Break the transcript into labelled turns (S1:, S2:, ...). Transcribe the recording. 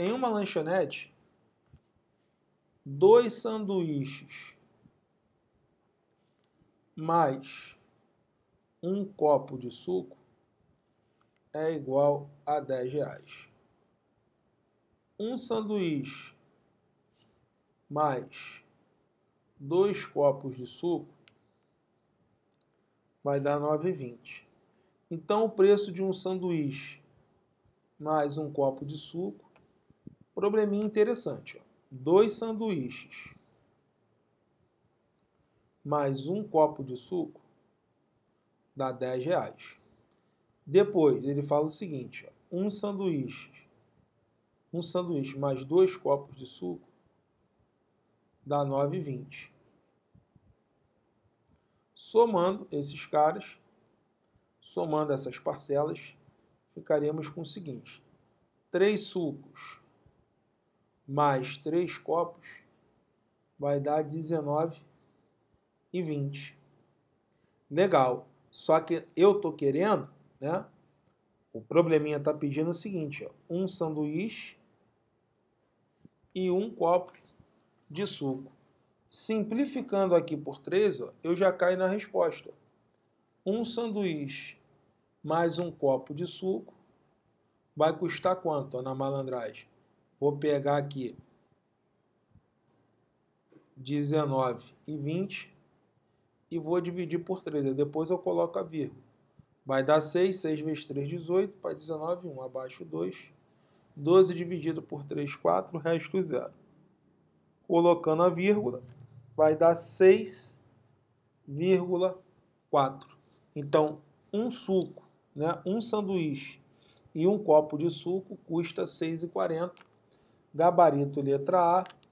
S1: em uma lanchonete dois sanduíches mais um copo de suco é igual a 10 reais. Um sanduíche mais dois copos de suco vai dar 9,20. Então o preço de um sanduíche mais um copo de suco Probleminha interessante. Ó. Dois sanduíches mais um copo de suco dá 10 reais. Depois ele fala o seguinte: ó, um sanduíche, um sanduíche mais dois copos de suco dá 9,20. Somando esses caras, somando essas parcelas, ficaríamos com o seguinte: três sucos mais 3 copos vai dar 19 e 20. Legal. Só que eu tô querendo, né? O probleminha tá pedindo o seguinte, ó, um sanduíche e um copo de suco. Simplificando aqui por 3, ó, eu já caio na resposta. Um sanduíche mais um copo de suco vai custar quanto ó, na malandragem? Vou pegar aqui 19 e 20 e vou dividir por 3. Depois eu coloco a vírgula. Vai dar 6, 6 vezes 3, 18, para 19, 1 abaixo 2. 12 dividido por 3, 4, resto 0. Colocando a vírgula, vai dar 6,4. Então, um suco, né, um sanduíche e um copo de suco custa 6,40 Gabarito, letra A.